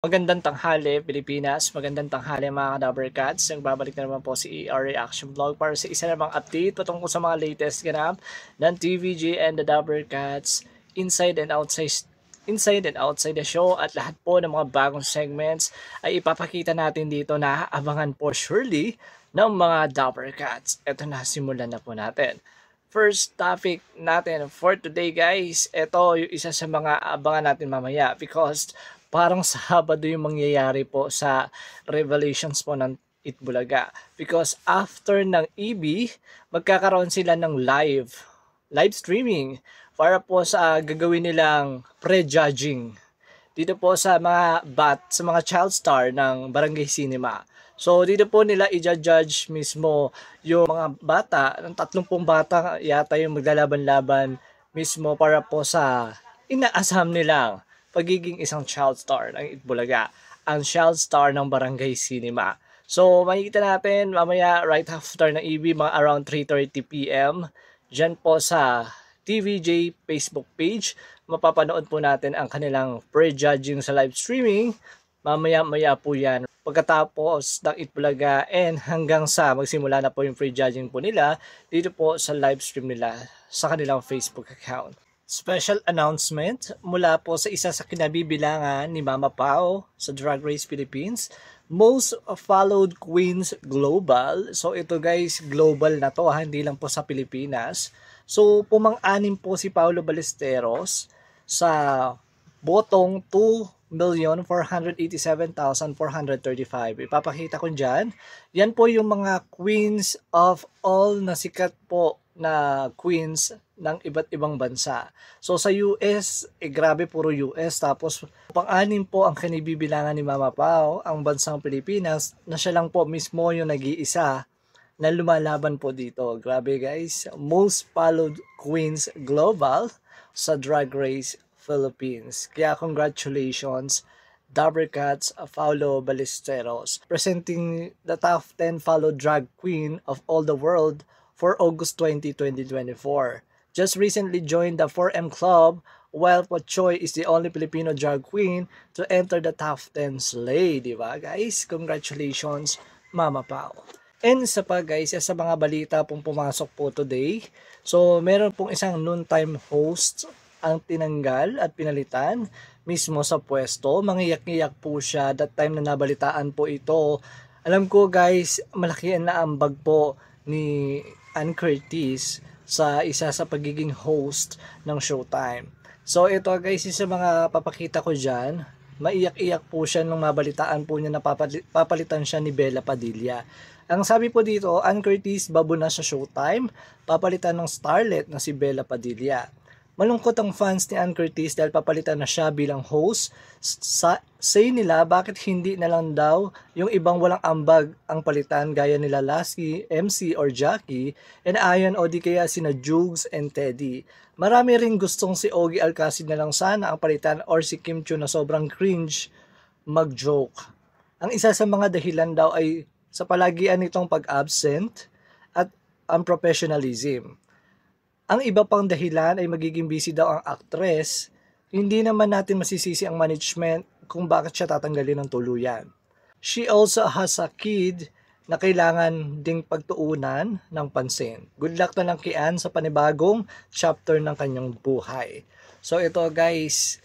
Magandang tanghali Pilipinas, magandang tanghali mga Kadaber Cats. Yung babalik na naman po si ER Reaction Vlog para sa isa namang update patungkol sa mga latest ganap ng TVG and the Dabber Cats inside and outside inside and outside the show at lahat po ng mga bagong segments ay ipapakita natin dito na abangan po surely ng mga Dabber Cats. Ito na, simulan na po natin first topic natin for today guys, ito yung isa sa mga abangan natin mamaya because parang Sabado yung mangyayari po sa Revelations po ng Itbulaga. Because after ng EB, magkakaroon sila ng live, live streaming para po sa gagawin nilang prejudging dito po sa mga bat, sa mga child star ng Barangay Cinema. So dito po nila i-judge mismo yung mga bata, ng tatlong pong bata yata yung maglalaban-laban mismo para po sa inaasam nilang pagiging isang child star ng Itbulaga, ang child star ng Barangay Cinema. So, makikita natin mamaya right after ng EB, mga around 3.30pm, dyan po sa TVJ Facebook page, mapapanood po natin ang kanilang pre-judging sa live streaming. Mamaya-maya po yan pagkatapos ng Itbulaga and hanggang sa magsimula na po yung free judging po nila dito po sa live stream nila sa kanilang Facebook account. Special announcement mula po sa isa sa kinabibilangan ni Mama Pao sa Drag Race Philippines. Most followed queens global. So ito guys, global na to, ah, hindi lang po sa Pilipinas. So pumang-anim po si Paolo Balesteros sa botong 2,487,435. Ipapakita ko dyan. Yan po yung mga queens of all na sikat po na queens ng iba't ibang bansa. So sa US, eh grabe puro US. Tapos pang-anim po ang kinibibilangan ni Mama Pao, ang bansang Pilipinas, na siya lang po mismo yung nag-iisa na lumalaban po dito. Grabe guys, most followed queens global sa Drag Race Philippines. Kaya congratulations Cats, Paolo Ballesteros, presenting the top 10 followed drag queen of all the world for August 20, 2024. Just recently joined the 4M Club while Pochoy is the only Filipino drag queen to enter the top 10 sleigh, di ba guys? Congratulations, Mama Pao. And sa pa guys, sa mga balita pong pumasok po today, so meron pong isang noontime host ang tinanggal at pinalitan mismo sa pwesto. Mangiyak-ngiyak po siya that time na nabalitaan po ito. Alam ko guys, malaki na ang naambag po ni Ann Curtis sa isa sa pagiging host ng Showtime. So ito guys, isa mga papakita ko dyan, maiyak-iyak po siya nung mabalitaan po niya na papalitan siya ni Bella Padilla. Ang sabi po dito, Ann Curtis babo na sa Showtime, papalitan ng starlet na si Bella Padilla. Malungkot ang fans ni Ann Curtis dahil papalitan na siya bilang host. Sa say nila bakit hindi na lang daw yung ibang walang ambag ang palitan gaya nila Lasky, MC or Jackie and Ayan o di kaya sina Jugs and Teddy. Marami ring gustong si Ogie Alcacid na lang sana ang palitan or si Kim Chu na sobrang cringe mag-joke. Ang isa sa mga dahilan daw ay sa palagian nitong pag-absent at professionalism. Ang iba pang dahilan ay magiging busy daw ang actress. Hindi naman natin masisisi ang management kung bakit siya tatanggalin ng tuluyan. She also has a kid na kailangan ding pagtuunan ng pansin. Good luck na lang kay Anne sa panibagong chapter ng kanyang buhay. So ito guys,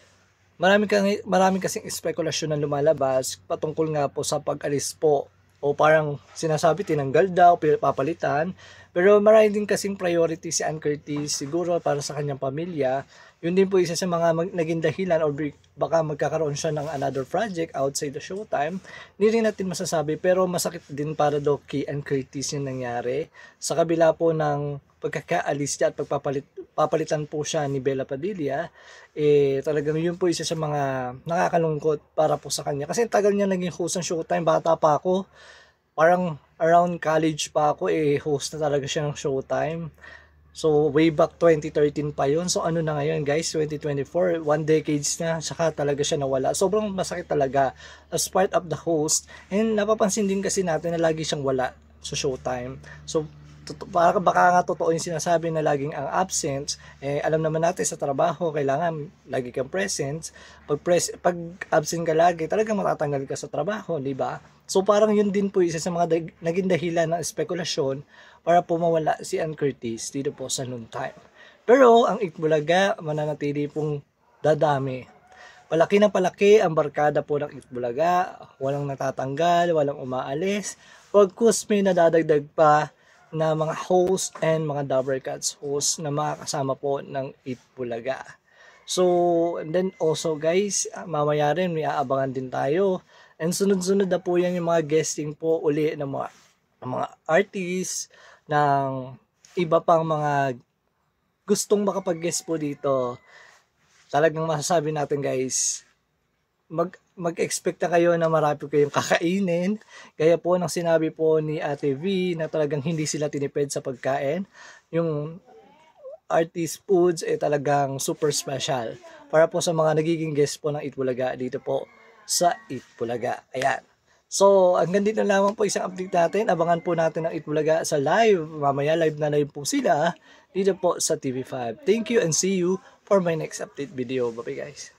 marami, kang, marami kasing espekulasyon na lumalabas patungkol nga po sa pag-alis po o parang sinasabi tinanggal daw, papalitan. Pero marami din kasing priority si Ann Curtis siguro para sa kanyang pamilya. Yun din po isa sa mga mag- naging dahilan or baka magkakaroon siya ng another project outside the showtime. Hindi rin natin masasabi pero masakit din para daw kay Ann Curtis yung nangyari. Sa kabila po ng pagkakaalis niya at pagpapalit papalitan po siya ni Bella Padilla, eh talagang yun po isa sa mga nakakalungkot para po sa kanya. Kasi tagal niya naging host ng Showtime, bata pa ako. Parang around college pa ako, eh, host na talaga siya ng Showtime. So, way back 2013 pa yon So, ano na ngayon guys, 2024, one decades na, saka talaga siya nawala. Sobrang masakit talaga as part of the host. And napapansin din kasi natin na lagi siyang wala sa Showtime. So, para baka nga totoo yung sinasabi na laging ang absence, eh, alam naman natin sa trabaho, kailangan lagi kang present. Pag, pres- pag absent ka lagi, talaga matatanggal ka sa trabaho, di ba? So parang yun din po isa sa mga dag- naging dahilan ng spekulasyon para pumawala si Ann Curtis dito po sa noon time. Pero ang Itbulaga mananatili pong dadami. Palaki na palaki ang barkada po ng Itbulaga, walang natatanggal, walang umaalis, pagkus may nadadagdag pa na mga host and mga double cuts host na makakasama po ng Itbulaga. So, and then also guys, mamaya rin may aabangan din tayo And sunod-sunod na po yan yung mga guesting po uli ng mga, ng mga artist, ng iba pang mga gustong makapag-guest po dito. Talagang masasabi natin guys, mag mag-expect na kayo na marami kayong kakainin. Kaya po nang sinabi po ni Ate V na talagang hindi sila tinipid sa pagkain. Yung artist foods ay eh, talagang super special para po sa mga nagiging guest po ng Itulaga dito po sa Itbulaga. Ayan. So, ang ganda na lamang po isang update natin. Abangan po natin ang Itbulaga sa live. Mamaya live na live po sila dito po sa TV5. Thank you and see you for my next update video. Bye-bye guys.